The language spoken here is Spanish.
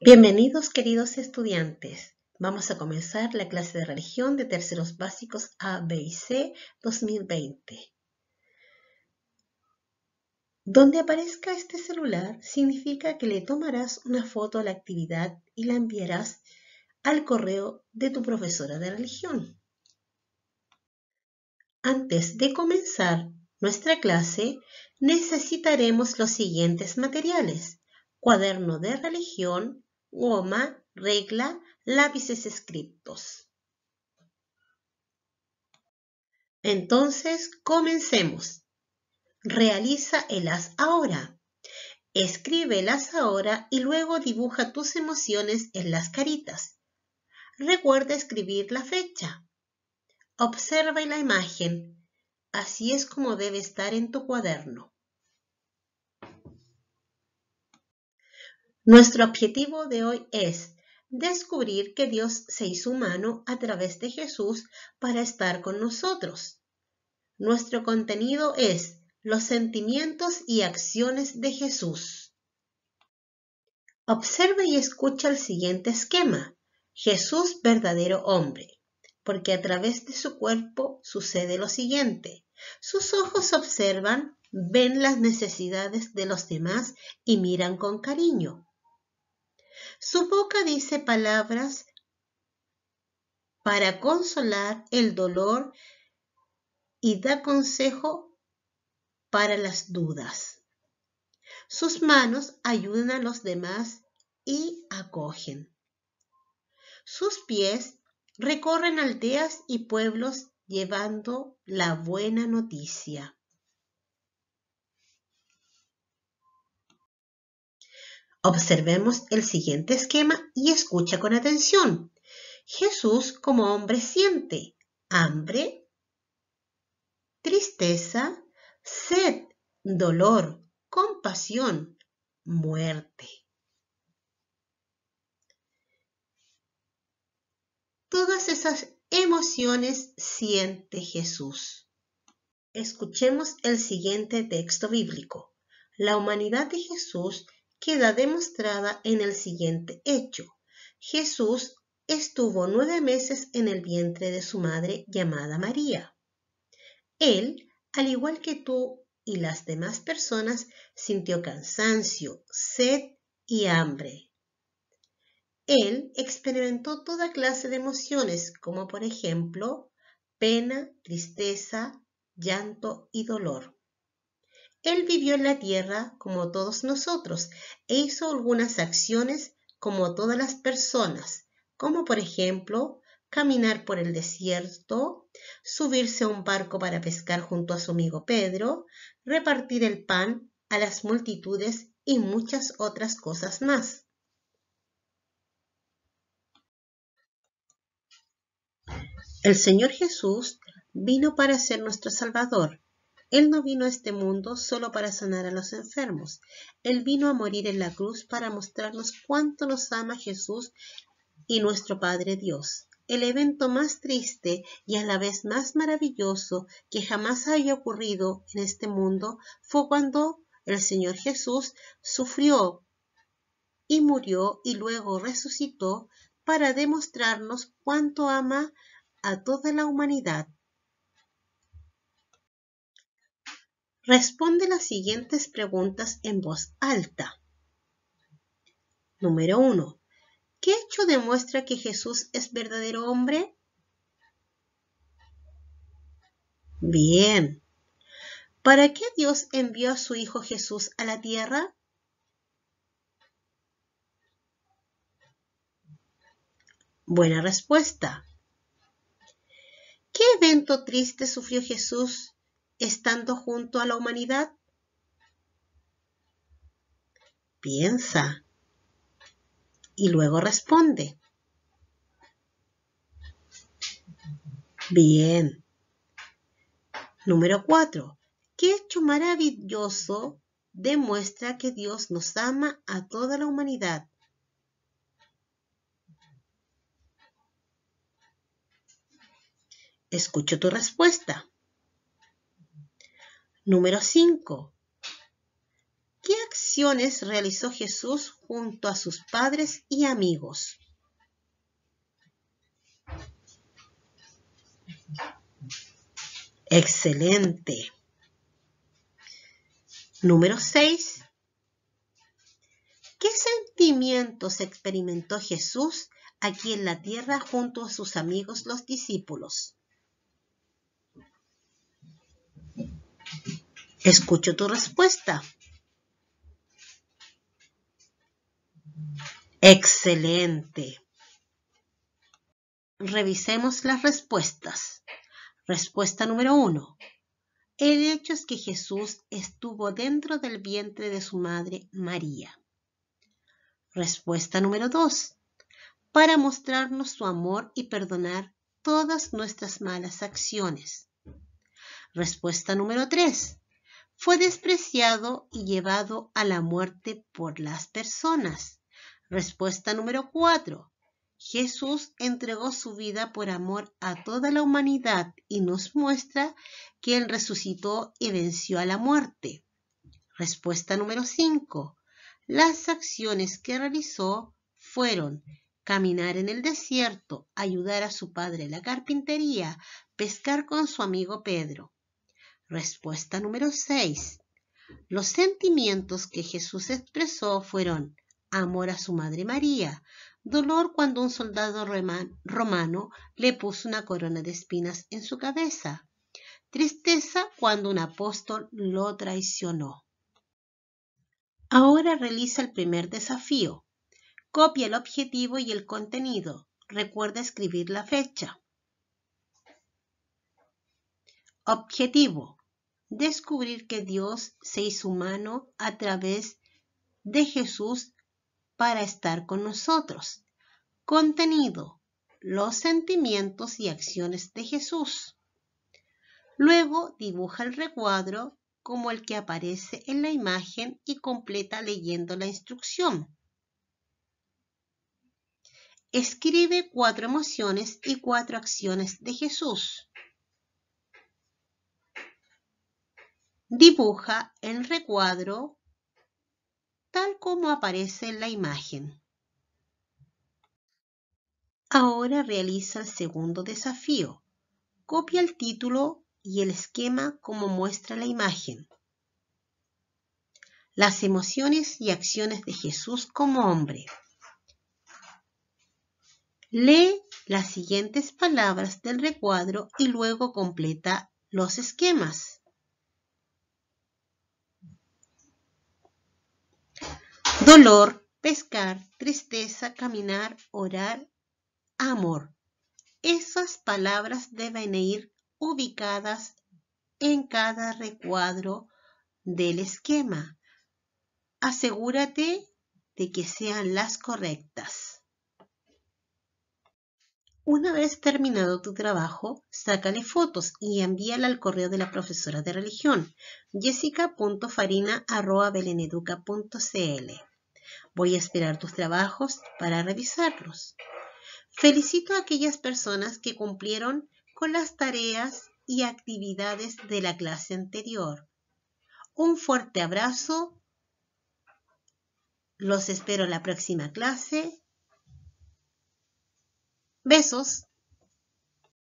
Bienvenidos queridos estudiantes. Vamos a comenzar la clase de religión de terceros básicos A, B y C 2020. Donde aparezca este celular significa que le tomarás una foto a la actividad y la enviarás al correo de tu profesora de religión. Antes de comenzar nuestra clase, necesitaremos los siguientes materiales cuaderno de religión, goma, regla, lápices escritos. Entonces, comencemos. Realiza el as ahora. Escribe el ahora y luego dibuja tus emociones en las caritas. Recuerda escribir la fecha. Observa la imagen. Así es como debe estar en tu cuaderno. Nuestro objetivo de hoy es descubrir que Dios se hizo humano a través de Jesús para estar con nosotros. Nuestro contenido es los sentimientos y acciones de Jesús. Observe y escucha el siguiente esquema. Jesús verdadero hombre, porque a través de su cuerpo sucede lo siguiente. Sus ojos observan, ven las necesidades de los demás y miran con cariño. Su boca dice palabras para consolar el dolor y da consejo para las dudas. Sus manos ayudan a los demás y acogen. Sus pies recorren aldeas y pueblos llevando la buena noticia. Observemos el siguiente esquema y escucha con atención. Jesús como hombre siente hambre, tristeza, sed, dolor, compasión, muerte. Todas esas emociones siente Jesús. Escuchemos el siguiente texto bíblico. La humanidad de Jesús queda demostrada en el siguiente hecho. Jesús estuvo nueve meses en el vientre de su madre llamada María. Él, al igual que tú y las demás personas, sintió cansancio, sed y hambre. Él experimentó toda clase de emociones, como por ejemplo pena, tristeza, llanto y dolor. Él vivió en la tierra como todos nosotros e hizo algunas acciones como todas las personas, como por ejemplo caminar por el desierto, subirse a un barco para pescar junto a su amigo Pedro, repartir el pan a las multitudes y muchas otras cosas más. El Señor Jesús vino para ser nuestro Salvador él no vino a este mundo solo para sanar a los enfermos. Él vino a morir en la cruz para mostrarnos cuánto nos ama Jesús y nuestro Padre Dios. El evento más triste y a la vez más maravilloso que jamás haya ocurrido en este mundo fue cuando el Señor Jesús sufrió y murió y luego resucitó para demostrarnos cuánto ama a toda la humanidad. Responde las siguientes preguntas en voz alta. Número 1. ¿Qué hecho demuestra que Jesús es verdadero hombre? Bien. ¿Para qué Dios envió a su Hijo Jesús a la tierra? Buena respuesta. ¿Qué evento triste sufrió Jesús estando junto a la humanidad? Piensa y luego responde. Bien. Número 4. ¿Qué hecho maravilloso demuestra que Dios nos ama a toda la humanidad? Escucho tu respuesta. Número 5. ¿Qué acciones realizó Jesús junto a sus padres y amigos? Excelente. Número 6. ¿Qué sentimientos experimentó Jesús aquí en la tierra junto a sus amigos los discípulos? Escucho tu respuesta. Excelente. Revisemos las respuestas. Respuesta número uno. El hecho es que Jesús estuvo dentro del vientre de su madre María. Respuesta número dos. Para mostrarnos su amor y perdonar todas nuestras malas acciones. Respuesta número tres fue despreciado y llevado a la muerte por las personas. Respuesta número 4. Jesús entregó su vida por amor a toda la humanidad y nos muestra que Él resucitó y venció a la muerte. Respuesta número 5. Las acciones que realizó fueron caminar en el desierto, ayudar a su padre en la carpintería, pescar con su amigo Pedro. Respuesta número 6. Los sentimientos que Jesús expresó fueron amor a su Madre María, dolor cuando un soldado romano le puso una corona de espinas en su cabeza, tristeza cuando un apóstol lo traicionó. Ahora realiza el primer desafío. Copia el objetivo y el contenido. Recuerda escribir la fecha. Objetivo descubrir que Dios se hizo humano a través de Jesús para estar con nosotros. Contenido, los sentimientos y acciones de Jesús. Luego dibuja el recuadro como el que aparece en la imagen y completa leyendo la instrucción. Escribe cuatro emociones y cuatro acciones de Jesús. Dibuja el recuadro tal como aparece en la imagen. Ahora realiza el segundo desafío. Copia el título y el esquema como muestra la imagen. Las emociones y acciones de Jesús como hombre. Lee las siguientes palabras del recuadro y luego completa los esquemas. dolor, pescar, tristeza, caminar, orar, amor. Esas palabras deben ir ubicadas en cada recuadro del esquema. Asegúrate de que sean las correctas. Una vez terminado tu trabajo, sácale fotos y envíala al correo de la profesora de religión, jessica.farina.beleneduca.cl. Voy a esperar tus trabajos para revisarlos. Felicito a aquellas personas que cumplieron con las tareas y actividades de la clase anterior. Un fuerte abrazo. Los espero en la próxima clase. Besos.